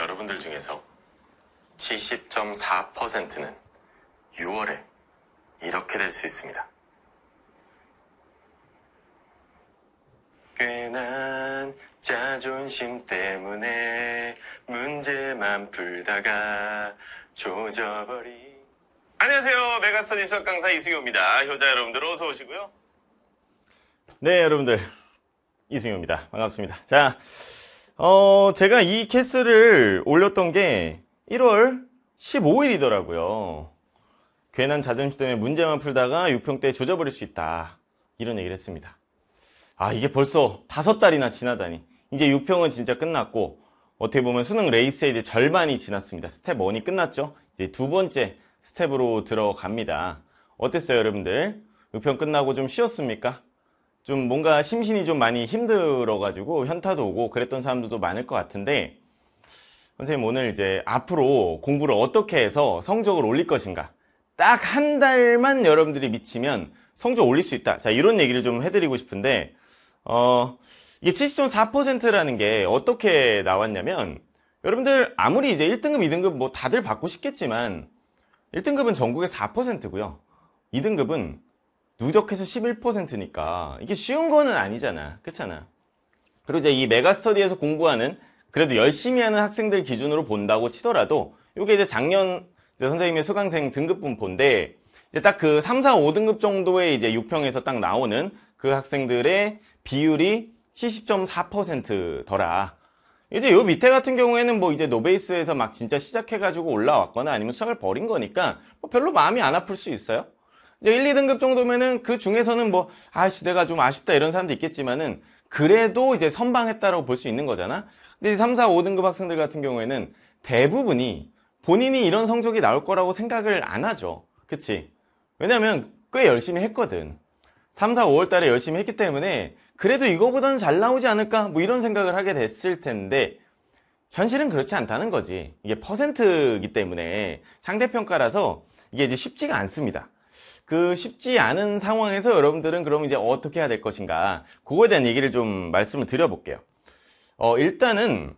여러분들 중에서 70.4%는 6월에 이렇게 될 수 있습니다. 꽤한 자존심 때문에 문제만 풀다가 조져버리. 안녕하세요. 메가스터디 수학 강사 이승효입니다. 효자 여러분들 어서 오시고요. 네, 여러분들. 이승효입니다. 반갑습니다. 자, 어, 제가 이 캐스를 올렸던 게 1월 15일이더라고요. 괜한 자존심 때문에 문제만 풀다가 6평 때 조져버릴 수 있다. 이런 얘기를 했습니다. 아, 이게 벌써 다섯 달이나 지나다니. 이제 6평은 진짜 끝났고, 어떻게 보면 수능 레이스의 이제 절반이 지났습니다. 스텝 1이 끝났죠? 이제 두 번째 스텝으로 들어갑니다. 어땠어요, 여러분들? 6평 끝나고 좀 쉬었습니까? 좀 뭔가 심신이 좀 많이 힘들어가지고 현타도 오고 그랬던 사람들도 많을 것 같은데 선생님 오늘 이제 앞으로 공부를 어떻게 해서 성적을 올릴 것인가 딱 한 달만 여러분들이 미치면 성적 올릴 수 있다 자 이런 얘기를 좀 해드리고 싶은데 어 이게 70.4%라는 게 어떻게 나왔냐면 여러분들 아무리 이제 1등급 2등급 뭐 다들 받고 싶겠지만 1등급은 전국의 4%고요 2등급은 누적해서 11%니까 이게 쉬운 거는 아니잖아 그렇잖아 그리고 이제 이 메가스터디에서 공부하는 그래도 열심히 하는 학생들 기준으로 본다고 치더라도 이게 이제 작년 이제 선생님의 수강생 등급분포인데 이제 딱 그 3, 4, 5등급 정도의 이제 6평에서 딱 나오는 그 학생들의 비율이 70.4%더라 이제 요 밑에 같은 경우에는 뭐 이제 노베이스에서 막 진짜 시작해가지고 올라왔거나 아니면 수학을 버린 거니까 뭐 별로 마음이 안 아플 수 있어요 이제 1, 2등급 정도면은 그 중에서는 뭐 아씨 내가 좀 아쉽다 이런 사람도 있겠지만은 그래도 이제 선방했다라고 볼 수 있는 거잖아. 근데 3, 4, 5등급 학생들 같은 경우에는 대부분이 본인이 이런 성적이 나올 거라고 생각을 안 하죠. 그치? 왜냐면 꽤 열심히 했거든. 3, 4, 5월 달에 열심히 했기 때문에 그래도 이거보다는 잘 나오지 않을까? 뭐 이런 생각을 하게 됐을 텐데 현실은 그렇지 않다는 거지. 이게 퍼센트이기 때문에 상대평가라서 이게 이제 쉽지가 않습니다. 그 쉽지 않은 상황에서 여러분들은 그럼 이제 어떻게 해야 될 것인가 그거에 대한 얘기를 좀 말씀을 드려볼게요 어, 일단은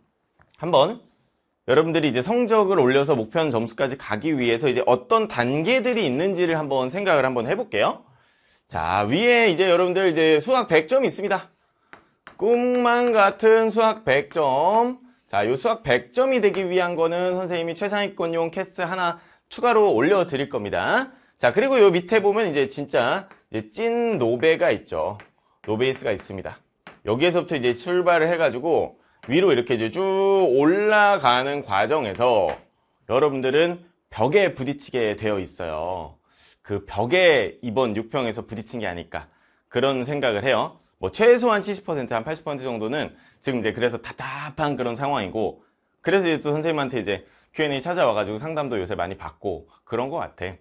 한번 여러분들이 이제 성적을 올려서 목표한 점수까지 가기 위해서 이제 어떤 단계들이 있는지를 한번 생각을 한번 해볼게요 자 위에 이제 여러분들 이제 수학 100점 있습니다 꿈만 같은 수학 100점 자, 요 수학 100점이 되기 위한 거는 선생님이 최상위권용 캐스 하나 추가로 올려드릴 겁니다. 자 그리고 요 밑에 보면 이제 진짜 이제 찐 노베가 있죠 노베이스가 있습니다 여기에서부터 이제 출발을 해가지고 위로 이렇게 이제 쭉 올라가는 과정에서 여러분들은 벽에 부딪히게 되어 있어요 그 벽에 이번 6평에서 부딪힌 게 아닐까 그런 생각을 해요 뭐 최소한 70%한 80% 정도는 지금 이제 그래서 답답한 그런 상황이고 그래서 이제 또 선생님한테 이제 Q&A 찾아와가지고 상담도 요새 많이 받고 그런 것 같아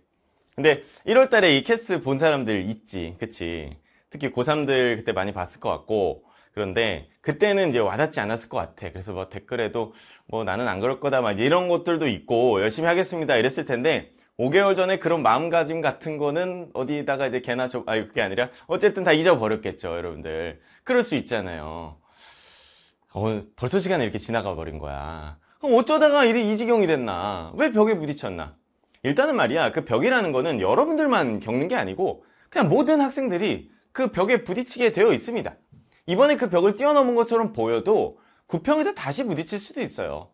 근데 1월달에 이 캐스 본 사람들 있지 그치 특히 고3들 그때 많이 봤을 것 같고 그런데 그때는 이제 와닿지 않았을 것 같아 그래서 뭐 댓글에도 뭐 나는 안 그럴 거다 막 이런 것들도 있고 열심히 하겠습니다 이랬을 텐데 5개월 전에 그런 마음가짐 같은 거는 어디다가 이제 개나 줘, 아니 그게 아니라 어쨌든 다 잊어버렸겠죠 여러분들 그럴 수 있잖아요 어, 벌써 시간이 이렇게 지나가 버린 거야 그럼 어쩌다가 이, 리이 지경이 됐나 왜 벽에 부딪혔나 일단은 말이야 그 벽이라는 거는 여러분들만 겪는 게 아니고 그냥 모든 학생들이 그 벽에 부딪히게 되어 있습니다 이번에 그 벽을 뛰어넘은 것처럼 보여도 구평에서 다시 부딪힐 수도 있어요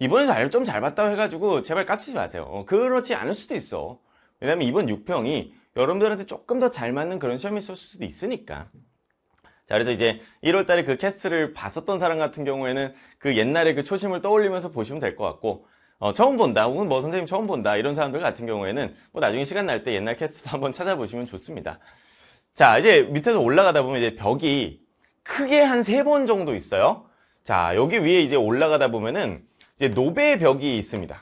이번에 좀잘 봤다고 해가지고 제발 까치지 마세요 어, 그렇지 않을 수도 있어 왜냐면 이번 6평이 여러분들한테 조금 더 잘 맞는 그런 시험이 있을 수도 있으니까 자 그래서 이제 1월달에 그 캐스트를 봤었던 사람 같은 경우에는 그 옛날에 그 초심을 떠올리면서 보시면 될 것 같고 어, 처음 본다 혹은 뭐 선생님 처음 본다 이런 사람들 같은 경우에는 뭐 나중에 시간 날 때 옛날 캐스트도 한번 찾아보시면 좋습니다. 자 이제 밑에서 올라가다 보면 이제 벽이 크게 한 세 번 정도 있어요. 자 여기 위에 이제 올라가다 보면은 이제 노베 벽이 있습니다.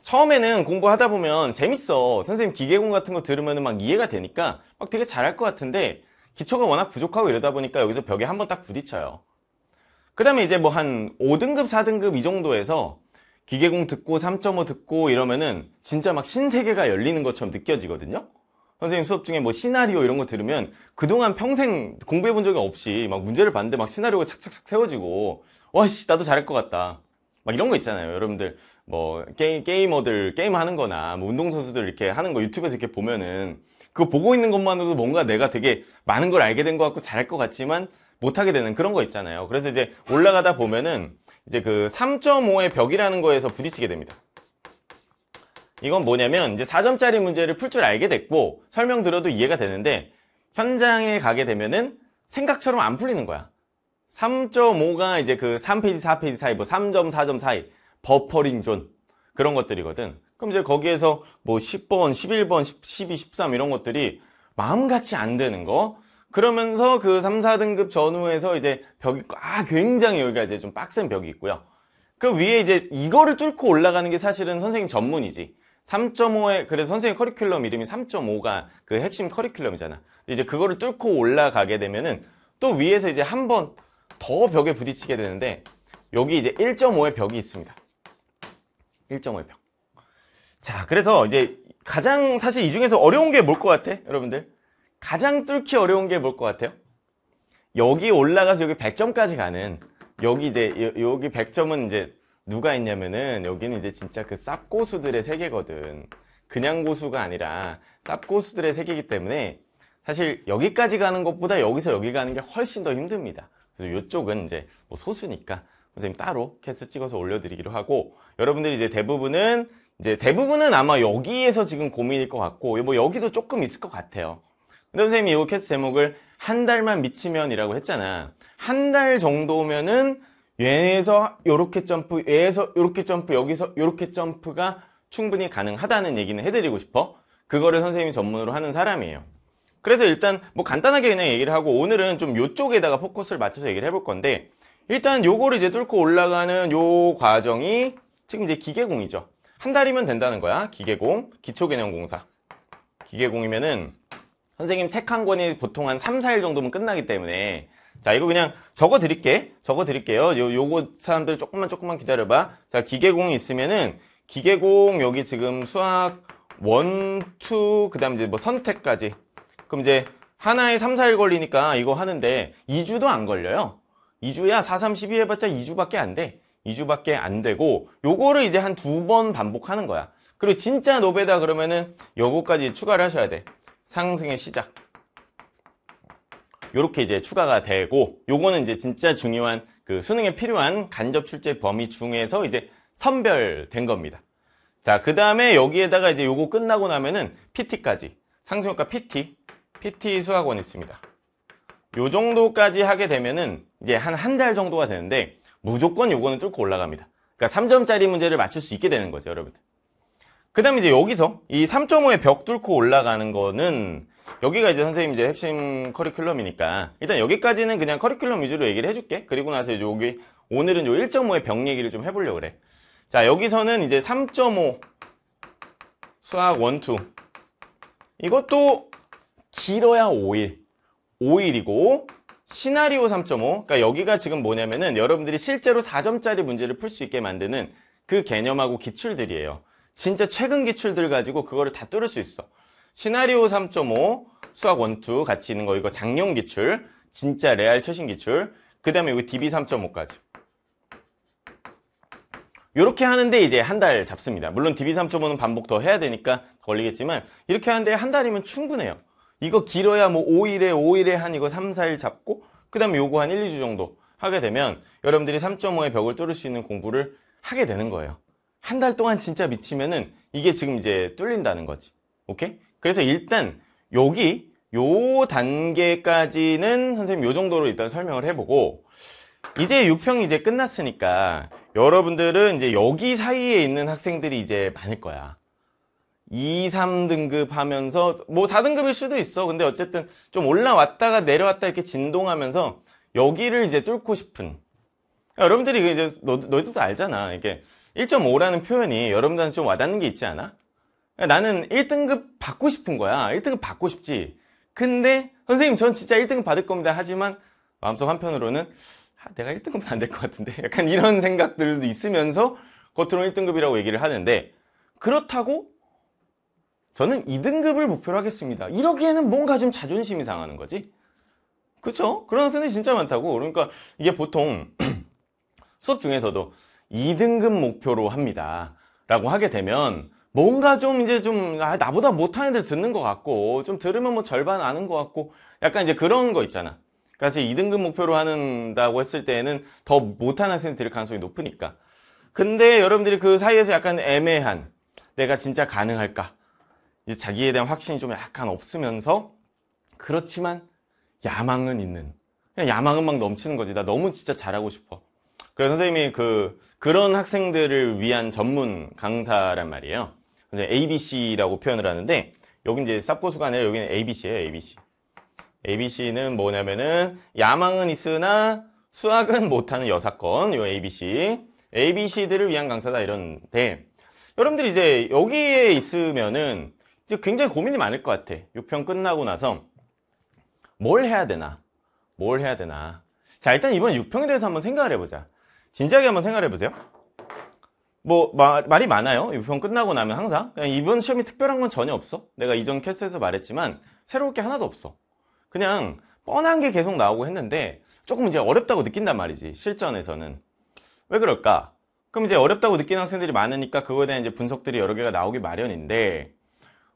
처음에는 공부하다 보면 재밌어. 선생님 기계공 같은 거 들으면 막 이해가 되니까 막 되게 잘할 것 같은데 기초가 워낙 부족하고 이러다 보니까 여기서 벽에 한번 딱 부딪혀요. 그 다음에 이제 뭐 한 5등급, 4등급 이 정도에서 기계공 듣고 3.5 듣고 이러면은 진짜 막 신세계가 열리는 것처럼 느껴지거든요. 선생님 수업 중에 뭐 시나리오 이런 거 들으면 그동안 평생 공부해 본 적이 없이 막 문제를 봤는데 막 시나리오가 착착착 세워지고 와씨 나도 잘할 것 같다. 막 이런 거 있잖아요. 여러분들 뭐 게이, 게이머들 게임 하는 거나 뭐 운동선수들 이렇게 하는 거 유튜브에서 이렇게 보면은 그거 보고 있는 것만으로도 뭔가 내가 되게 많은 걸 알게 된 것 같고 잘할 것 같지만 못하게 되는 그런 거 있잖아요 그래서 이제 올라가다 보면은 이제 그 3.5의 벽이라는 거에서 부딪히게 됩니다 이건 뭐냐면 이제 4점짜리 문제를 풀 줄 알게 됐고 설명 들어도 이해가 되는데 현장에 가게 되면은 생각처럼 안 풀리는 거야 3.5가 이제 그 3페이지 4페이지 사이 뭐 3점 4점 사이 버퍼링 존 그런 것들이거든 그럼 이제 거기에서 뭐 10번 11번 10, 12 13 이런 것들이 마음같이 안 되는 거 그러면서 그 3, 4등급 전후에서 이제 벽이 아 굉장히 여기가 이제 좀 빡센 벽이 있고요. 그 위에 이제 이거를 뚫고 올라가는 게 사실은 선생님 전문이지. 3.5에 그래서 선생님 커리큘럼 이름이 3.5가 그 핵심 커리큘럼이잖아. 이제 그거를 뚫고 올라가게 되면은 또 위에서 이제 한 번 더 벽에 부딪히게 되는데 여기 이제 1.5의 벽이 있습니다. 1.5의 벽. 자, 그래서 이제 가장 사실 이 중에서 어려운 게 뭘 것 같아, 여러분들? 가장 뚫기 어려운 게 뭘 것 같아요? 여기 올라가서 여기 100점까지 가는 여기 이제 여, 기 100점은 이제 누가 있냐면은 여기는 이제 진짜 그 쌉고수들의 세계거든 그냥 고수가 아니라 쌉고수들의 세계이기 때문에 사실 여기까지 가는 것보다 여기서 여기 가는 게 훨씬 더 힘듭니다 그래서 이쪽은 이제 뭐 소수니까 선생님 따로 캐스 찍어서 올려드리기로 하고 여러분들이 이제 대부분은 이제 대부분은 아마 여기에서 지금 고민일 것 같고 뭐 여기도 조금 있을 것 같아요 근데 선생님이 요 캐스 제목을 한 달만 미치면 이라고 했잖아 한 달 정도면은 얘에서 요렇게 점프 얘에서 요렇게 점프 여기서 요렇게 점프가 충분히 가능하다는 얘기는 해드리고 싶어 그거를 선생님이 전문으로 하는 사람이에요 그래서 일단 뭐 간단하게 그냥 얘기를 하고 오늘은 좀 요쪽에다가 포커스를 맞춰서 얘기를 해볼 건데 일단 요거를 이제 뚫고 올라가는 요 과정이 지금 이제 기계공이죠 한 달이면 된다는 거야 기계공 기초개념공사 기계공이면은 선생님 책 한 권이 보통 한 3, 4일 정도면 끝나기 때문에 자 이거 그냥 적어 드릴게 적어 드릴게요 요, 요거 사람들 조금만 조금만 기다려봐 자 기계공이 있으면은 기계공 여기 지금 수학 1, 2그 다음 이제 뭐 선택까지 그럼 이제 하나에 3, 4일 걸리니까 이거 하는데 2주도 안 걸려요 2주야 4, 3, 12 해봤자 2주밖에 안돼 2주밖에 안 되고 요거를 이제 한 두 번 반복하는 거야 그리고 진짜 노베다 그러면은 요거까지 추가를 하셔야 돼 상승의 시작 이렇게 이제 추가가 되고 요거는 이제 진짜 중요한 그 수능에 필요한 간접 출제 범위 중에서 이제 선별된 겁니다. 자, 그 다음에 여기에다가 이제 요거 끝나고 나면은 PT까지 상승효과 PT, PT 수학원 있습니다. 요 정도까지 하게 되면은 이제 한 한 달 정도가 되는데 무조건 요거는 뚫고 올라갑니다. 그러니까 3점짜리 문제를 맞출 수 있게 되는 거죠, 여러분들. 그 다음에 이제 여기서 이 3.5의 벽 뚫고 올라가는 거는 여기가 이제 선생님 이제 핵심 커리큘럼이니까 일단 여기까지는 그냥 커리큘럼 위주로 얘기를 해줄게 그리고 나서 이제 여기 오늘은 요 1.5의 벽 얘기를 좀 해보려고 그래 자 여기서는 이제 3.5 수학 1, 2 이것도 길어야 5일 5일이고 시나리오 3.5 그러니까 여기가 지금 뭐냐면은 여러분들이 실제로 4점짜리 문제를 풀 수 있게 만드는 그 개념하고 기출들이에요 진짜 최근 기출들 가지고 그거를 다 뚫을 수 있어 시나리오 3.5 수학 1, 2 같이 있는 거 이거 작년 기출 진짜 레알 최신 기출 그 다음에 여기 DB 3.5까지 요렇게 하는데 이제 한 달 잡습니다 물론 DB 3.5는 반복 더 해야 되니까 걸리겠지만 이렇게 하는데 한 달이면 충분해요 이거 길어야 뭐 5일에 5일에 한 이거 3, 4일 잡고 그 다음에 요거 한 1, 2주 정도 하게 되면 여러분들이 3.5의 벽을 뚫을 수 있는 공부를 하게 되는 거예요 한달 동안 진짜 미치면은 이게 지금 이제 뚫린다는 거지. 오케이? 그래서 일단 여기 요 단계까지는 선생님 요 정도로 일단 설명을 해보고 이제 6평이 제 끝났으니까 여러분들은 이제 여기 사이에 있는 학생들이 이제 많을 거야. 2, 3등급 하면서 뭐 4등급일 수도 있어. 근데 어쨌든 좀 올라왔다가 내려왔다 이렇게 진동하면서 여기를 이제 뚫고 싶은 그러니까 여러분들이 그 이제 너, 너희들도 알잖아. 이게 1.5라는 표현이 여러분들한테 좀 와닿는 게 있지 않아? 그러니까 나는 1등급 받고 싶은 거야. 1등급 받고 싶지. 근데 선생님 전 진짜 1등급 받을 겁니다. 하지만 마음속 한편으로는 아, 내가 1등급은 안 될 것 같은데 약간 이런 생각들도 있으면서 겉으로 는 1등급이라고 얘기를 하는데 그렇다고 저는 2등급을 목표로 하겠습니다. 이러기에는 뭔가 좀 자존심이 상하는 거지. 그렇죠? 그런 선생님 진짜 많다고. 그러니까 이게 보통 수업 중에서도 2등급 목표로 합니다. 라고 하게 되면 뭔가 좀 이제 좀 아, 나보다 못하는 애들 듣는 것 같고 좀 들으면 뭐 절반 아는 것 같고 약간 이제 그런 거 있잖아. 그래서 그러니까 2등급 목표로 한다고 했을 때에는 더못하는 학생이 들 가능성이 높으니까. 근데 여러분들이 그 사이에서 약간 애매한 내가 진짜 가능할까? 이제 자기에 대한 확신이 좀 약간 없으면서 그렇지만 야망은 있는 그냥 야망은 막 넘치는 거지. 나 너무 진짜 잘하고 싶어. 그래서 선생님이 그 그런 학생들을 위한 전문 강사란 말이에요. 이제 ABC라고 표현을 하는데 여기 이제 쌉고수가 아니라 여기는 ABC예요. ABC. ABC는 뭐냐면은 야망은 있으나 수학은 못하는 여사건 요 ABC. ABC들을 위한 강사다 이런데 여러분들이 이제 여기에 있으면은 이제 굉장히 고민이 많을 것 같아. 6편 끝나고 나서 뭘 해야 되나? 뭘 해야 되나? 자 일단 이번 6평에 대해서 한번 생각을 해보자 진지하게 한번 생각을 해보세요 뭐 마, 말이 많아요 6평 끝나고 나면 항상 그냥 이번 시험이 특별한 건 전혀 없어 내가 이전 캐스에서 말했지만 새로운 게 하나도 없어 그냥 뻔한 게 계속 나오고 했는데 조금 이제 어렵다고 느낀단 말이지 실전에서는 왜 그럴까 그럼 이제 어렵다고 느끼는 학생들이 많으니까 그거에 대한 이제 분석들이 여러 개가 나오기 마련인데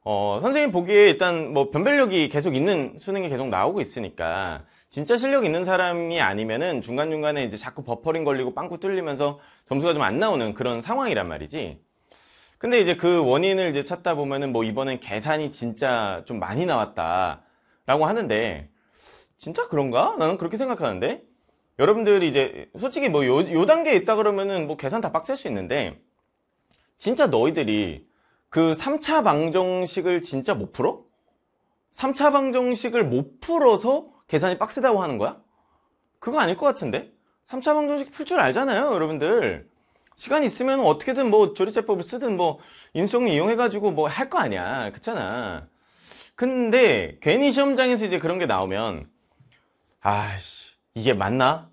어, 선생님 보기에 일단 뭐 변별력이 계속 있는 수능이 계속 나오고 있으니까 진짜 실력 있는 사람이 아니면은 중간중간에 이제 자꾸 버퍼링 걸리고 빵꾸 뚫리면서 점수가 좀 안 나오는 그런 상황이란 말이지. 근데 이제 그 원인을 이제 찾다 보면은 뭐 이번엔 계산이 진짜 좀 많이 나왔다라고 하는데 진짜 그런가? 나는 그렇게 생각하는데 여러분들이 이제 솔직히 뭐요요 단계에 있다 그러면은 뭐 계산 다 빡셀 수 있는데 진짜 너희들이 그 3차 방정식을 진짜 못 풀어? 3차 방정식을 못 풀어서 계산이 빡세다고 하는 거야? 그거 아닐 것 같은데? 3차 방정식 풀 줄 알잖아요 여러분들 시간이 있으면 어떻게든 뭐 조리제법을 쓰든 뭐 인수형을 이용해가지고 뭐 할 거 아니야 그렇잖아 근데 괜히 시험장에서 이제 그런 게 나오면 아씨 이게 맞나?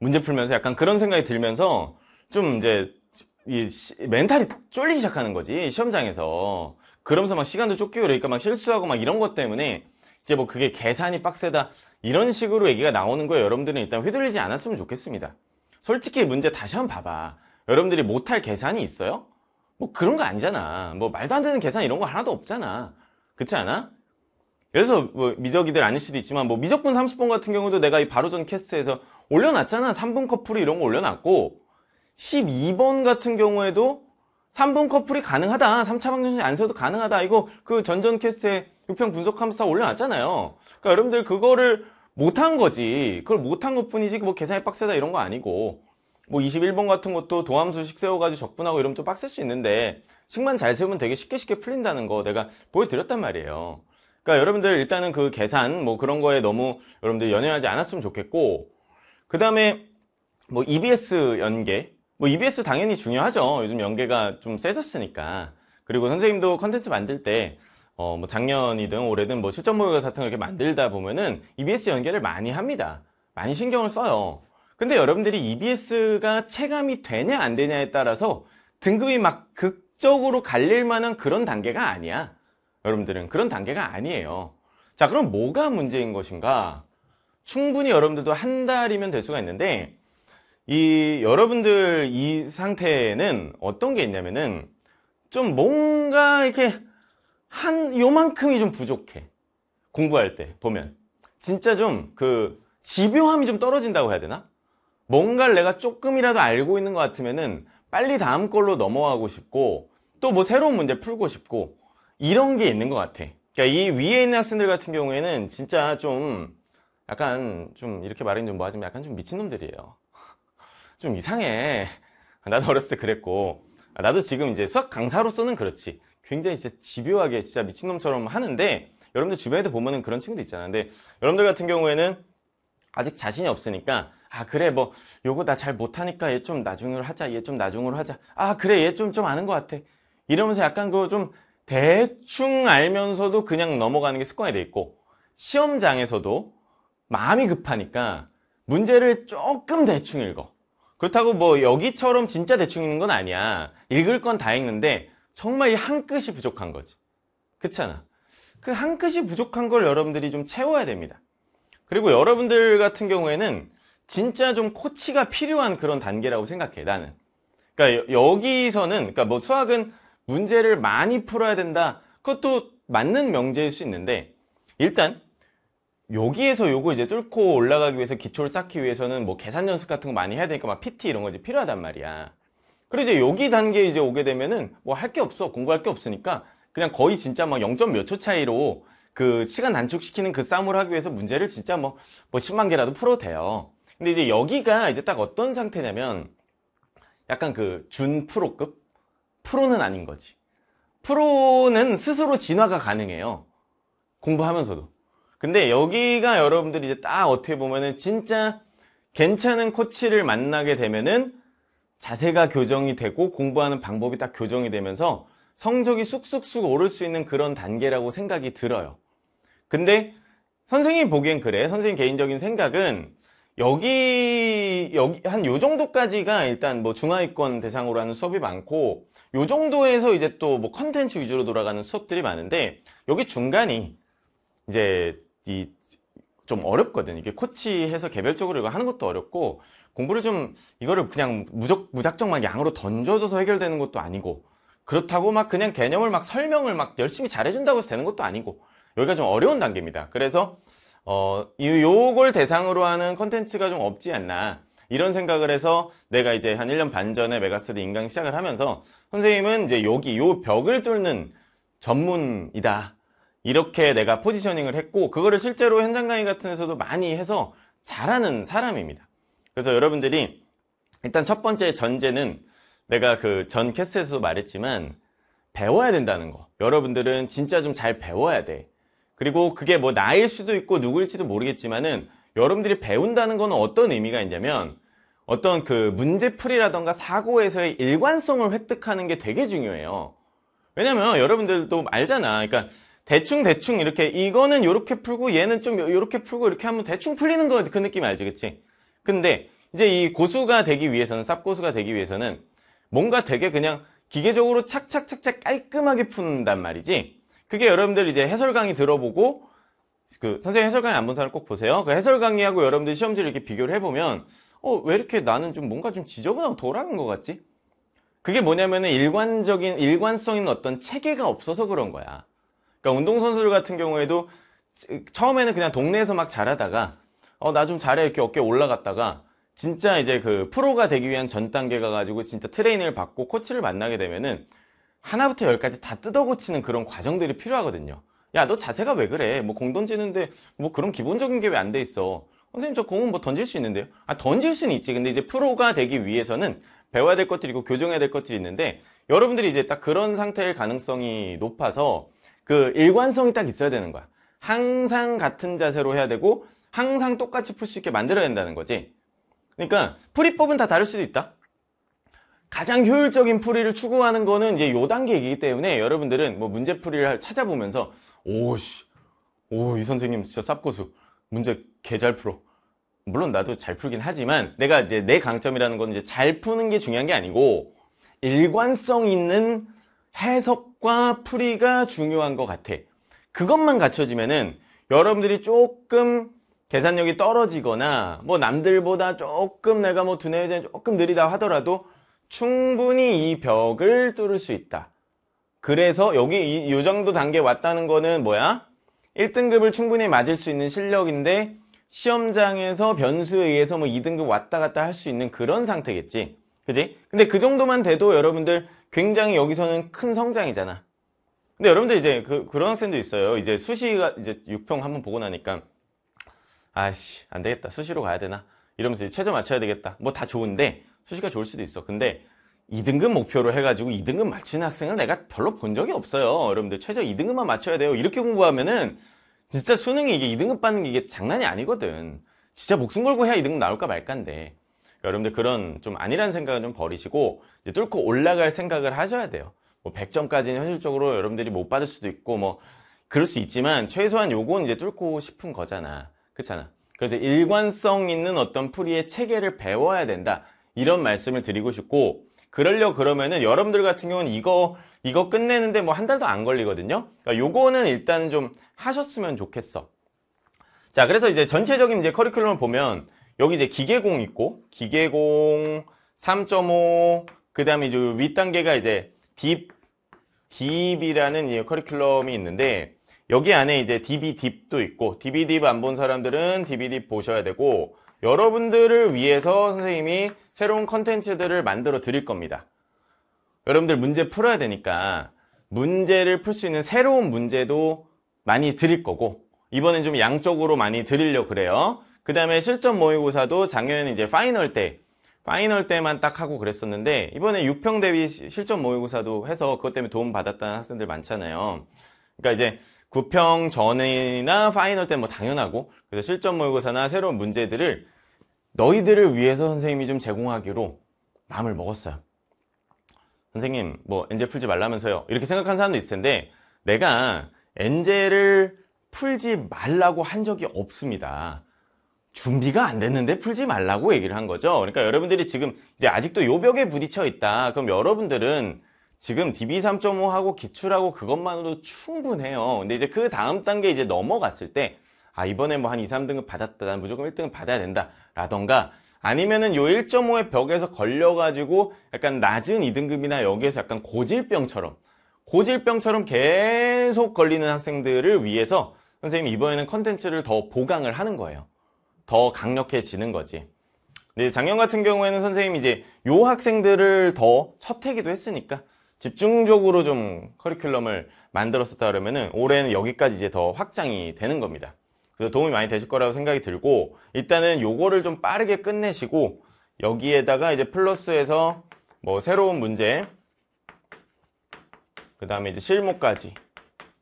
문제 풀면서 약간 그런 생각이 들면서 좀 이제 이 멘탈이 쫄리기 시작하는 거지 시험장에서 그러면서 막 시간도 쫓기고 그러니까 막 실수하고 막 이런 것 때문에 이제 뭐 그게 계산이 빡세다 이런 식으로 얘기가 나오는 거에 여러분들은 일단 휘둘리지 않았으면 좋겠습니다. 솔직히 문제 다시 한번 봐봐. 여러분들이 못할 계산이 있어요? 뭐 그런 거 아니잖아. 뭐 말도 안 되는 계산 이런 거 하나도 없잖아. 그렇지 않아? 그래서 뭐 미적이들 아닐 수도 있지만 뭐 미적분 30번 같은 경우도 내가 이 바로 전 캐스트에서 올려놨잖아. 3분 커플이 이런 거 올려놨고 12번 같은 경우에도 3분 커플이 가능하다. 3차 방정식 안 써도 가능하다. 이거 그 전전 캐스트에 6평 분석 함수사 올려놨잖아요. 그러니까 여러분들 그거를 못한 거지. 그걸 못한 것 뿐이지 뭐 계산이 빡세다 이런 거 아니고 뭐 21번 같은 것도 도함수식 세워가지고 적분하고 이러면 좀 빡셀 수 있는데 식만 잘 세우면 되게 쉽게 쉽게 풀린다는 거 내가 보여드렸단 말이에요. 그러니까 여러분들 일단은 그 계산 뭐 그런 거에 너무 여러분들 연연하지 않았으면 좋겠고 그 다음에 뭐 EBS 연계 뭐 EBS 당연히 중요하죠. 요즘 연계가 좀 세졌으니까. 그리고 선생님도 컨텐츠 만들 때 어, 뭐 작년이든 올해든 뭐 실전 모의고사 같은 걸 이렇게 만들다 보면은 EBS 연결을 많이 합니다. 많이 신경을 써요. 근데 여러분들이 EBS가 체감이 되냐 안 되냐에 따라서 등급이 막 극적으로 갈릴 만한 그런 단계가 아니야. 여러분들은 그런 단계가 아니에요. 자, 그럼 뭐가 문제인 것인가? 충분히 여러분들도 한 달이면 될 수가 있는데 이 여러분들 이 상태는 어떤 게 있냐면은 좀 뭔가 이렇게 한 요만큼이 좀 부족해 공부할 때 보면 진짜 좀 그 집요함이 좀 떨어진다고 해야 되나? 뭔가를 내가 조금이라도 알고 있는 것 같으면은 빨리 다음 걸로 넘어가고 싶고 또 뭐 새로운 문제 풀고 싶고 이런 게 있는 것 같아 그러니까 이 위에 있는 학생들 같은 경우에는 진짜 좀 약간 좀 이렇게 말하좀 뭐하지만 약간 좀 미친놈들이에요 좀 이상해 나도 어렸을 때 그랬고 나도 지금 이제 수학 강사로서는 그렇지 굉장히 진짜 집요하게 진짜 미친놈처럼 하는데 여러분들 주변에도 보면은 그런 친구도 있잖아요. 근데 여러분들 같은 경우에는 아직 자신이 없으니까 아 그래 뭐 요거 나 잘 못하니까 얘 좀 나중으로 하자 얘 좀 나중으로 하자 아 그래 얘 좀좀 좀 아는 것 같아 이러면서 약간 그 좀 대충 알면서도 그냥 넘어가는 게 습관이 돼 있고 시험장에서도 마음이 급하니까 문제를 조금 대충 읽어 그렇다고 뭐 여기처럼 진짜 대충 읽는 건 아니야 읽을 건 다 읽는데 정말 이 한 끗이 부족한 거지. 그렇잖아. 그 한 끗이 부족한 걸 여러분들이 좀 채워야 됩니다. 그리고 여러분들 같은 경우에는 진짜 좀 코치가 필요한 그런 단계라고 생각해, 나는. 그러니까 여기서는, 그러니까 뭐 수학은 문제를 많이 풀어야 된다. 그것도 맞는 명제일 수 있는데, 일단, 여기에서 요거 이제 뚫고 올라가기 위해서 기초를 쌓기 위해서는 뭐 계산 연습 같은 거 많이 해야 되니까 막 PT 이런 거 이제 필요하단 말이야. 그리고 이제 여기 단계에 이제 오게 되면은 뭐 할 게 없어 공부할 게 없으니까 그냥 거의 진짜 막0몇 초 차이로 그 시간 단축시키는 그 싸움을 하기 위해서 문제를 진짜 뭐, 뭐 10만 개라도 풀어도 돼요. 근데 이제 여기가 이제 딱 어떤 상태냐면 약간 그 준 프로급? 프로는 아닌 거지. 프로는 스스로 진화가 가능해요. 공부하면서도. 근데 여기가 여러분들이 이제 딱 어떻게 보면은 진짜 괜찮은 코치를 만나게 되면은 자세가 교정이 되고 공부하는 방법이 딱 교정이 되면서 성적이 쑥쑥쑥 오를 수 있는 그런 단계라고 생각이 들어요. 근데 선생님 보기엔 그래. 선생님 개인적인 생각은 여기 여기 한 요 정도까지가 일단 뭐 중하위권 대상으로 하는 수업이 많고 요 정도에서 이제 또 뭐 컨텐츠 위주로 돌아가는 수업들이 많은데 여기 중간이 이제 이좀 어렵거든. 이게 코치해서 개별적으로 이거 하는 것도 어렵고 공부를 좀 이거를 그냥 무적, 무작정 막 양으로 던져줘서 해결되는 것도 아니고 그렇다고 막 그냥 개념을 막 설명을 막 열심히 잘해준다고 해서 되는 것도 아니고 여기가 좀 어려운 단계입니다. 그래서 어, 요걸 대상으로 하는 컨텐츠가 좀 없지 않나 이런 생각을 해서 내가 이제 한 1년 반 전에 메가스터디 인강 시작을 하면서 선생님은 이제 여기 요 벽을 뚫는 전문이다 이렇게 내가 포지셔닝을 했고 그거를 실제로 현장 강의 같은 데서도 많이 해서 잘하는 사람입니다. 그래서 여러분들이 일단 첫 번째 전제는 내가 그 전캐스트에서 말했지만 배워야 된다는 거 여러분들은 진짜 좀 잘 배워야 돼 그리고 그게 뭐 나일 수도 있고 누구일지도 모르겠지만은 여러분들이 배운다는 거는 어떤 의미가 있냐면 어떤 그 문제풀이라던가 사고에서의 일관성을 획득하는 게 되게 중요해요 왜냐면 여러분들도 알잖아 그러니까 대충 대충 이렇게 이거는 이렇게 풀고 얘는 좀 이렇게 풀고 이렇게 하면 대충 풀리는 거 그 느낌 알지 그치 근데 이제 이 고수가 되기 위해서는 쌉고수가 되기 위해서는 뭔가 되게 그냥 기계적으로 착착착착 깔끔하게 푼단 말이지 그게 여러분들 이제 해설 강의 들어보고 그 선생님 해설 강의 안 본 사람 꼭 보세요 그 해설 강의하고 여러분들 시험지를 이렇게 비교를 해보면 어 왜 이렇게 나는 좀 뭔가 좀 지저분하고 돌아간 것 같지? 그게 뭐냐면은 일관적인 일관성 있는 어떤 체계가 없어서 그런 거야 그러니까 운동선수들 같은 경우에도 처음에는 그냥 동네에서 막 잘하다가 어, 나 좀 잘해 이렇게 어깨 올라갔다가 진짜 이제 그 프로가 되기 위한 전 단계 가가지고 진짜 트레이닝을 받고 코치를 만나게 되면은 하나부터 열까지 다 뜯어고치는 그런 과정들이 필요하거든요. 야, 너 자세가 왜 그래? 뭐 공 던지는데 뭐 그런 기본적인 게 왜 안 돼 있어? 선생님, 저 공은 뭐 던질 수 있는데요? 아, 던질 수는 있지. 근데 이제 프로가 되기 위해서는 배워야 될 것들이 있고 교정해야 될 것들이 있는데 여러분들이 이제 딱 그런 상태일 가능성이 높아서 그 일관성이 딱 있어야 되는 거야. 항상 같은 자세로 해야 되고 항상 똑같이 풀 수 있게 만들어야 된다는 거지 그러니까 풀이법은 다 다를 수도 있다 가장 효율적인 풀이를 추구하는 거는 이제 요 단계이기 때문에 여러분들은 뭐 문제 풀이를 찾아보면서 오씨 오이 선생님 진짜 쌉고수 문제 개잘 풀어 물론 나도 잘 풀긴 하지만 내가 이제 내 강점이라는 건 이제 잘 푸는 게 중요한 게 아니고 일관성 있는 해석과 풀이가 중요한 것 같아 그것만 갖춰지면은 여러분들이 조금 계산력이 떨어지거나 뭐 남들보다 조금 내가 뭐 두뇌회전이 조금 느리다 하더라도 충분히 이 벽을 뚫을 수 있다. 그래서 여기 이, 이 정도 단계 왔다는 거는 뭐야? 1등급을 충분히 맞을 수 있는 실력인데 시험장에서 변수에 의해서 뭐 2등급 왔다 갔다 할 수 있는 그런 상태겠지. 그지? 근데 그 정도만 돼도 여러분들 굉장히 여기서는 큰 성장이잖아. 근데 여러분들 이제 그, 그런 학생도 있어요. 이제 수시가 이제 6평 한번 보고 나니까 아씨 안 되겠다 수시로 가야 되나 이러면서 최저 맞춰야 되겠다 뭐 다 좋은데 수시가 좋을 수도 있어 근데 2등급 목표로 해가지고 2등급 맞히는 학생을 내가 별로 본 적이 없어요 여러분들 최저 2등급만 맞춰야 돼요 이렇게 공부하면은 진짜 수능이 이게 2등급 받는 게 이게 장난이 아니거든 진짜 목숨 걸고 해야 2등급 나올까 말까인데 그러니까 여러분들 그런 좀 아니란 생각은 좀 버리시고 이제 뚫고 올라갈 생각을 하셔야 돼요 뭐 100점까지는 현실적으로 여러분들이 못 받을 수도 있고 뭐 그럴 수 있지만 최소한 요건 이제 뚫고 싶은 거잖아 그렇잖아. 그래서 일관성 있는 어떤 풀이의 체계를 배워야 된다. 이런 말씀을 드리고 싶고 그러려 그러면은 여러분들 같은 경우는 이거 이거 끝내는데 뭐 한 달도 안 걸리거든요. 그러니까 요거는 일단 좀 하셨으면 좋겠어. 자, 그래서 이제 전체적인 이제 커리큘럼을 보면 여기 이제 기계공 있고 기계공 3.5 그다음에 이제 윗 단계가 이제 딥 딥이라는 이 커리큘럼이 있는데 여기 안에 이제 DB딥도 있고 DB딥 안 본 사람들은 DB딥 보셔야 되고 여러분들을 위해서 선생님이 새로운 컨텐츠들을 만들어 드릴 겁니다. 여러분들 문제 풀어야 되니까 문제를 풀 수 있는 새로운 문제도 많이 드릴 거고 이번엔 좀 양적으로 많이 드리려 그래요. 그 다음에 실전 모의고사도 작년에 이제 파이널 때 파이널 때만 딱 하고 그랬었는데 이번에 6평 대비 실전 모의고사도 해서 그것 때문에 도움 받았다는 학생들 많잖아요. 그러니까 이제 9평 전이나 파이널 때 뭐 당연하고 그래서 실전 모의고사나 새로운 문제들을 너희들을 위해서 선생님이 좀 제공하기로 마음을 먹었어요. 선생님 뭐 엔제 풀지 말라면서요. 이렇게 생각한 사람도 있을 텐데 내가 엔제를 풀지 말라고 한 적이 없습니다. 준비가 안 됐는데 풀지 말라고 얘기를 한 거죠. 그러니까 여러분들이 지금 이제 아직도 요벽에 부딪혀 있다. 그럼 여러분들은 지금 DB3.5하고 기출하고 그것만으로 도 충분해요. 근데 이제 그 다음 단계 이제 넘어갔을 때, 아, 이번에 뭐 한 2, 3등급 받았다. 난 무조건 1등급 받아야 된다. 라던가, 아니면은 요 1.5의 벽에서 걸려가지고 약간 낮은 2등급이나 여기에서 약간 고질병처럼, 고질병처럼 계속 걸리는 학생들을 위해서 선생님 이번에는 컨텐츠를 더 보강을 하는 거예요. 더 강력해지는 거지. 근데 작년 같은 경우에는 선생님이 이제 요 학생들을 더 첫해기도 했으니까 집중적으로 좀 커리큘럼을 만들었었다 그러면은 올해는 여기까지 이제 더 확장이 되는 겁니다. 그래서 도움이 많이 되실 거라고 생각이 들고 일단은 요거를 좀 빠르게 끝내시고 여기에다가 이제 플러스에서 뭐 새로운 문제 그 다음에 이제 실무까지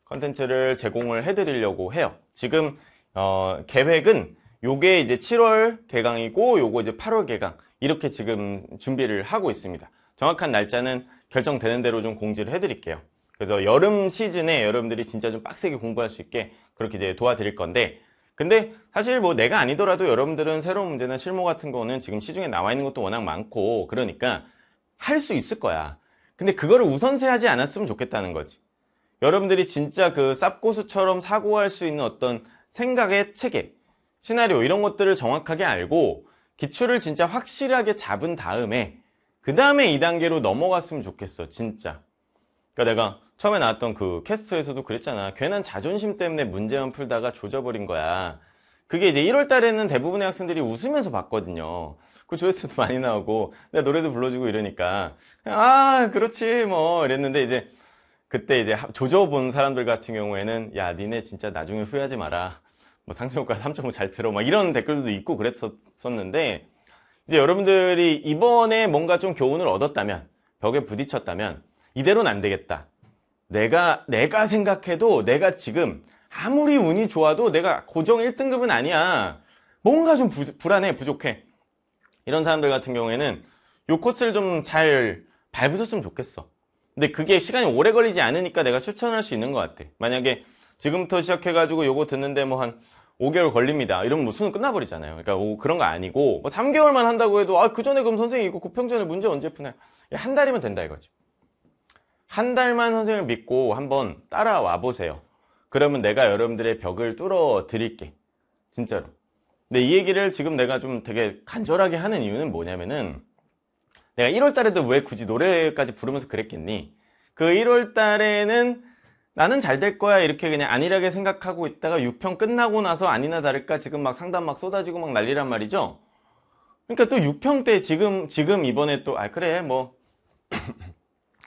컨텐츠를 제공을 해드리려고 해요. 지금 어, 계획은 요게 이제 7월 개강이고 요거 이제 8월 개강 이렇게 지금 준비를 하고 있습니다. 정확한 날짜는 결정되는 대로 좀 공지를 해드릴게요. 그래서 여름 시즌에 여러분들이 진짜 좀 빡세게 공부할 수 있게 그렇게 이제 도와드릴 건데 근데 사실 뭐 내가 아니더라도 여러분들은 새로운 문제나 실무 같은 거는 지금 시중에 나와 있는 것도 워낙 많고 그러니까 할 수 있을 거야. 근데 그거를 우선시하지 않았으면 좋겠다는 거지. 여러분들이 진짜 그 쌉고수처럼 사고할 수 있는 어떤 생각의 체계, 시나리오 이런 것들을 정확하게 알고 기출을 진짜 확실하게 잡은 다음에 그 다음에 2단계로 넘어갔으면 좋겠어 진짜 그러니까 내가 처음에 나왔던 그 캐스트에서도 그랬잖아 괜한 자존심 때문에 문제만 풀다가 조져버린 거야 그게 이제 1월 달에는 대부분의 학생들이 웃으면서 봤거든요. 그 조회수도 많이 나오고, 내가 노래도 불러주고 이러니까, 아, 그렇지, 뭐, 이랬는데 이제, 그때 이제 조져본 사람들 같은 경우에는, 야, 니네 진짜 나중에 후회하지 마라. 뭐 상승효과 3.5 잘 들어. 막 이런 댓글도 있고 그랬었는데, 이제 여러분들이 이번에 뭔가 좀 교훈을 얻었다면 벽에 부딪혔다면 이대로는 안 되겠다. 내가 내가 생각해도 내가 지금 아무리 운이 좋아도 내가 고정 1등급은 아니야. 뭔가 좀 부, 불안해 부족해. 이런 사람들 같은 경우에는 요 코스를 좀 잘 밟으셨으면 좋겠어. 근데 그게 시간이 오래 걸리지 않으니까 내가 추천할 수 있는 것 같아. 만약에 지금부터 시작해가지고 요거 듣는데 뭐한 5개월 걸립니다. 이러면 뭐 수능 끝나버리잖아요. 그러니까 오, 그런 거 아니고 뭐 3개월만 한다고 해도 아그 전에 그럼 선생님 이거 구평전에 문제 언제 푸나요? 예, 한 달이면 된다 이거지. 한 달만 선생님을 믿고 한번 따라와 보세요. 그러면 내가 여러분들의 벽을 뚫어 드릴게. 진짜로. 근데 이 얘기를 지금 내가 좀 되게 간절하게 하는 이유는 뭐냐면은 내가 1월 달에도 왜 굳이 노래까지 부르면서 그랬겠니? 그 1월 달에는 나는 잘 될 거야 이렇게 그냥 안일하게 생각하고 있다가 6평 끝나고 나서 아니나 다를까 지금 막 상담 막 쏟아지고 막 난리란 말이죠 그러니까 또 6평 때 지금 지금 이번에 또 아 그래 뭐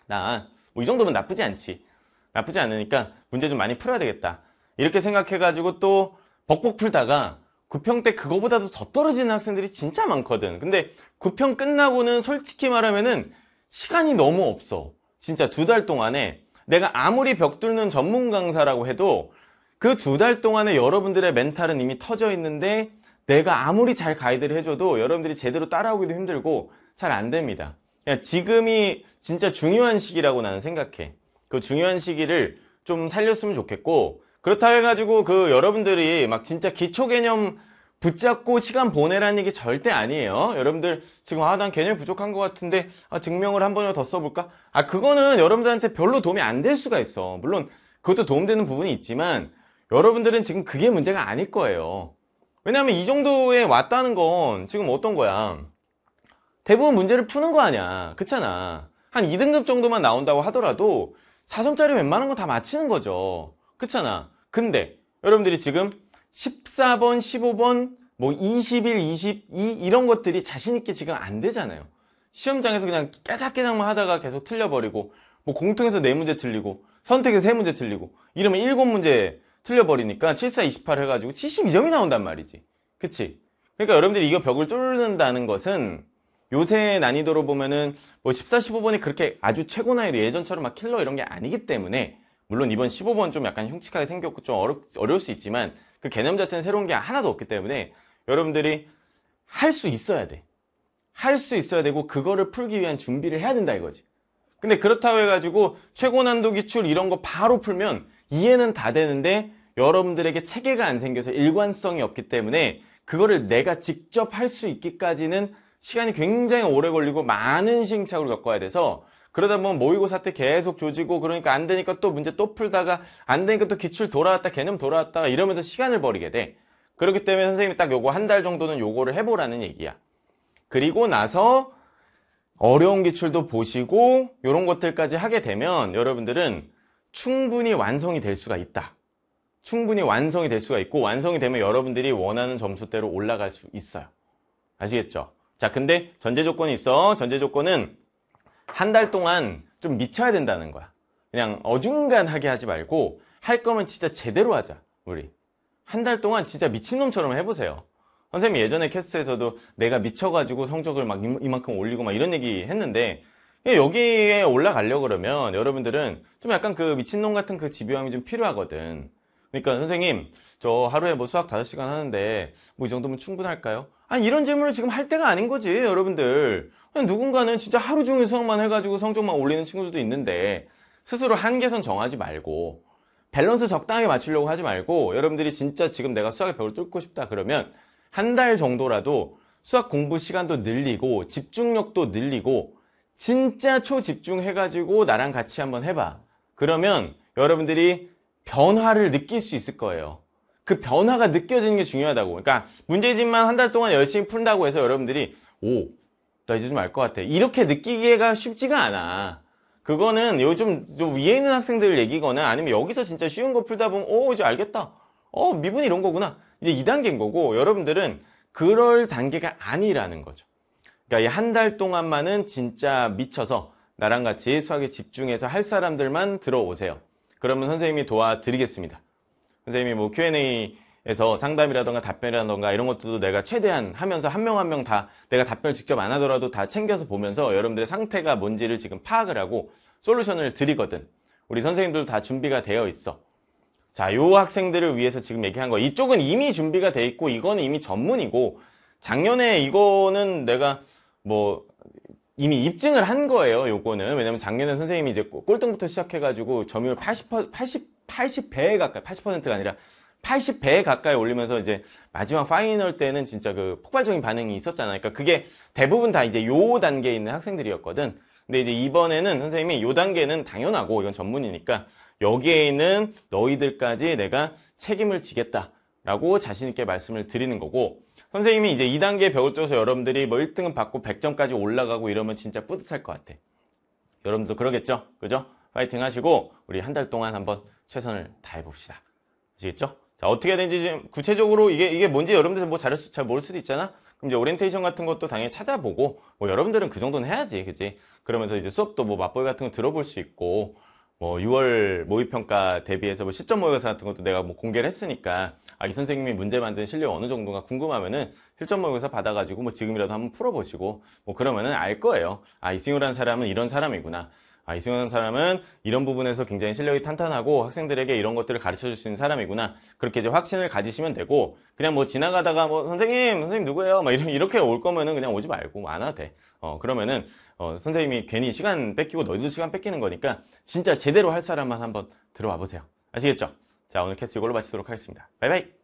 나 뭐 이 정도면 나쁘지 않지 나쁘지 않으니까 문제 좀 많이 풀어야 되겠다 이렇게 생각해 가지고 또 벅벅 풀다가 9평 때 그거보다도 더 떨어지는 학생들이 진짜 많거든 근데 9평 끝나고는 솔직히 말하면은 시간이 너무 없어 진짜 두 달 동안에 내가 아무리 벽 뚫는 전문 강사라고 해도 그 두 달 동안에 여러분들의 멘탈은 이미 터져 있는데 내가 아무리 잘 가이드를 해줘도 여러분들이 제대로 따라오기도 힘들고 잘 안 됩니다. 그러니까 지금이 진짜 중요한 시기라고 나는 생각해. 그 중요한 시기를 좀 살렸으면 좋겠고 그렇다 해가지고 그 여러분들이 막 진짜 기초 개념 붙잡고 시간 보내라는 얘기 절대 아니에요 여러분들 지금 아난 개념이 부족한 것 같은데 아, 증명을 한 번이라도 더 써볼까? 아 그거는 여러분들한테 별로 도움이 안 될 수가 있어 물론 그것도 도움되는 부분이 있지만 여러분들은 지금 그게 문제가 아닐 거예요 왜냐하면 이 정도에 왔다는 건 지금 어떤 거야 대부분 문제를 푸는 거 아니야 그렇잖아 한 2등급 정도만 나온다고 하더라도 4점짜리 웬만한 건다 맞히는 거죠 그렇잖아 근데 여러분들이 지금 14번, 15번, 뭐 21, 22 이런 것들이 자신 있게 지금 안 되잖아요. 시험장에서 그냥 깨작깨작만 하다가 계속 틀려버리고 뭐 공통에서 4문제 틀리고 선택에서 3문제 틀리고 이러면 7문제 틀려버리니까 74, 28 해가지고 72점이 나온단 말이지. 그치? 그러니까 여러분들이 이거 벽을 뚫는다는 것은 요새 난이도로 보면은 뭐 14, 15번이 그렇게 아주 최고 난이도 예전처럼 막 킬러 이런 게 아니기 때문에 물론 이번 15번 좀 약간 흉측하게 생겼고 좀 어려, 어려울 수 있지만 그 개념 자체는 새로운 게 하나도 없기 때문에 여러분들이 할 수 있어야 돼. 할 수 있어야 되고 그거를 풀기 위한 준비를 해야 된다 이거지. 근데 그렇다고 해가지고 최고 난도 기출 이런 거 바로 풀면 이해는 다 되는데 여러분들에게 체계가 안 생겨서 일관성이 없기 때문에 그거를 내가 직접 할 수 있기까지는 시간이 굉장히 오래 걸리고 많은 시행착오를 겪어야 돼서 그러다 보면 모의고사 때 계속 조지고 그러니까 안 되니까 또 문제 또 풀다가 안 되니까 또 기출 돌아왔다 개념 돌아왔다 이러면서 시간을 버리게 돼 그렇기 때문에 선생님이 딱 요거 한 달 정도는 요거를 해보라는 얘기야 그리고 나서 어려운 기출도 보시고 이런 것들까지 하게 되면 여러분들은 충분히 완성이 될 수가 있다 충분히 완성이 될 수가 있고 완성이 되면 여러분들이 원하는 점수대로 올라갈 수 있어요 아시겠죠? 자, 근데 전제 조건이 있어. 전제 조건은 한 달 동안 좀 미쳐야 된다는 거야. 그냥 어중간하게 하지 말고 할 거면 진짜 제대로 하자. 우리 한 달 동안 진짜 미친놈처럼 해보세요. 선생님 예전에 캐스트에서도 내가 미쳐가지고 성적을 막 이만큼 올리고 막 이런 얘기 했는데 여기에 올라가려 그러면 여러분들은 좀 약간 그 미친놈 같은 그 집요함이 좀 필요하거든. 그러니까 선생님 저 하루에 뭐 수학 5시간 하는데 뭐 이 정도면 충분할까요? 아니 이런 질문을 지금 할 때가 아닌 거지 여러분들 누군가는 진짜 하루 종일 수학만 해가지고 성적만 올리는 친구들도 있는데 스스로 한계선 정하지 말고 밸런스 적당하게 맞추려고 하지 말고 여러분들이 진짜 지금 내가 수학의 벽을 뚫고 싶다 그러면 한 달 정도라도 수학 공부 시간도 늘리고 집중력도 늘리고 진짜 초집중해가지고 나랑 같이 한번 해봐 그러면 여러분들이 변화를 느낄 수 있을 거예요. 그 변화가 느껴지는 게 중요하다고. 그러니까 문제집만 한 달 동안 열심히 푼다고 해서 여러분들이 오, 나 이제 좀 알 것 같아. 이렇게 느끼기가 쉽지가 않아. 그거는 요즘 위에 있는 학생들 얘기거나 아니면 여기서 진짜 쉬운 거 풀다 보면 오, 이제 알겠다. 어, 미분이 이런 거구나. 이제 2단계인 거고 여러분들은 그럴 단계가 아니라는 거죠. 그러니까 이 한 달 동안만은 진짜 미쳐서 나랑 같이 수학에 집중해서 할 사람들만 들어오세요. 그러면 선생님이 도와드리겠습니다. 선생님이 뭐 Q&A에서 상담이라던가 답변이라던가 이런 것도 들 내가 최대한 하면서 한 명 한 명 다 내가 답변을 직접 안 하더라도 다 챙겨서 보면서 여러분들의 상태가 뭔지를 지금 파악을 하고 솔루션을 드리거든. 우리 선생님들도 다 준비가 되어 있어. 자, 요 학생들을 위해서 지금 얘기한 거. 이쪽은 이미 준비가 돼 있고 이거는 이미 전문이고 작년에 이거는 내가 뭐 이미 입증을 한 거예요 요거는 왜냐면 작년에 선생님이 이제 꼴등부터 시작해가지고 점유율 80, 80, 80배 가까이 80%가 아니라 80배 에 가까이 올리면서 이제 마지막 파이널 때는 진짜 그 폭발적인 반응이 있었잖아요 그러니까 그게 대부분 다 이제 요 단계에 있는 학생들이었거든 근데 이제 이번에는 선생님이 요 단계는 당연하고 이건 전문이니까 여기에 있는 너희들까지 내가 책임을 지겠다 라고 자신있게 말씀을 드리는 거고 선생님이 이제 2단계 배웠줘서 여러분들이 뭐 1등은 받고 100점까지 올라가고 이러면 진짜 뿌듯할 것 같아. 여러분도 그러겠죠? 그죠? 파이팅 하시고 우리 한 달 동안 한번 최선을 다해 봅시다. 아시겠죠? 자, 어떻게 해야 되는지 지금 구체적으로 이게 이게 뭔지 여러분들 뭐 잘, 잘 모를 수도 있잖아. 그럼 이제 오리엔테이션 같은 것도 당연히 찾아보고 뭐 여러분들은 그 정도는 해야지. 그지? 그러면서 이제 수업도 뭐 맛보기 같은 거 들어볼 수 있고 뭐 6월 모의평가 대비해서 뭐 시점 모의고사 같은 것도 내가 뭐 공개를 했으니까 아, 이 선생님이 문제 만드는 실력 어느 정도가 궁금하면은 실전 모의고사 받아가지고 뭐 지금이라도 한번 풀어보시고 뭐 그러면은 알 거예요. 아, 이승우란 사람은 이런 사람이구나. 아, 이승현 사람은 이런 부분에서 굉장히 실력이 탄탄하고 학생들에게 이런 것들을 가르쳐 줄 수 있는 사람이구나. 그렇게 이제 확신을 가지시면 되고, 그냥 뭐 지나가다가 뭐, 선생님, 선생님 누구예요? 막 이렇게 이올 거면은 그냥 오지 말고, 뭐 안 와도 돼. 어, 그러면은, 어, 선생님이 괜히 시간 뺏기고 너희도 시간 뺏기는 거니까, 진짜 제대로 할 사람만 한번 들어와 보세요. 아시겠죠? 자, 오늘 캐스 이걸로 마치도록 하겠습니다. 바이바이!